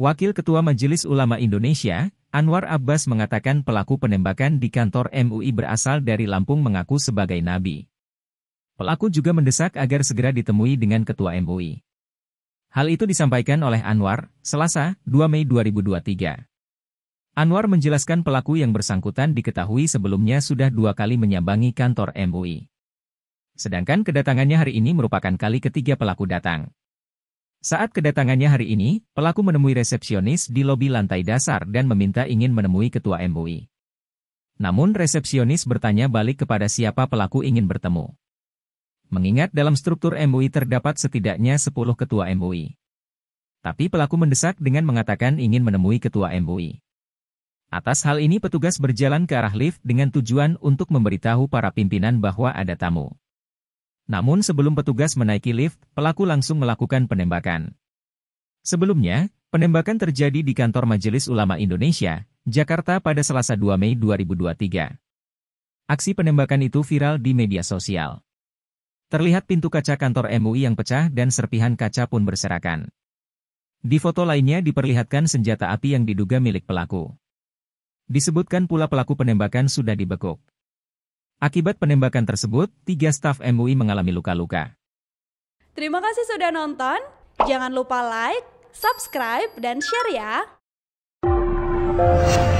Wakil Ketua Majelis Ulama Indonesia, Anwar Abbas mengatakan pelaku penembakan di kantor MUI berasal dari Lampung mengaku sebagai nabi. Pelaku juga mendesak agar segera ditemui dengan Ketua MUI. Hal itu disampaikan oleh Anwar, Selasa, 2 Mei 2023. Anwar menjelaskan pelaku yang bersangkutan diketahui sebelumnya sudah dua kali menyambangi kantor MUI. Sedangkan kedatangannya hari ini merupakan kali ketiga pelaku datang. Saat kedatangannya hari ini, pelaku menemui resepsionis di lobi lantai dasar dan meminta ingin menemui ketua MUI. Namun resepsionis bertanya balik kepada siapa pelaku ingin bertemu. Mengingat dalam struktur MUI terdapat setidaknya 10 ketua MUI. Tapi pelaku mendesak dengan mengatakan ingin menemui ketua MUI. Atas hal ini petugas berjalan ke arah lift dengan tujuan untuk memberitahu para pimpinan bahwa ada tamu. Namun sebelum petugas menaiki lift, pelaku langsung melakukan penembakan. Sebelumnya, penembakan terjadi di kantor Majelis Ulama Indonesia, Jakarta pada Selasa 2 Mei 2023. Aksi penembakan itu viral di media sosial. Terlihat pintu kaca kantor MUI yang pecah dan serpihan kaca pun berserakan. Di foto lainnya diperlihatkan senjata api yang diduga milik pelaku. Disebutkan pula pelaku penembakan sudah dibekuk. Akibat penembakan tersebut, tiga staf MUI mengalami luka-luka. Terima kasih sudah nonton. Jangan lupa like, subscribe, dan share ya.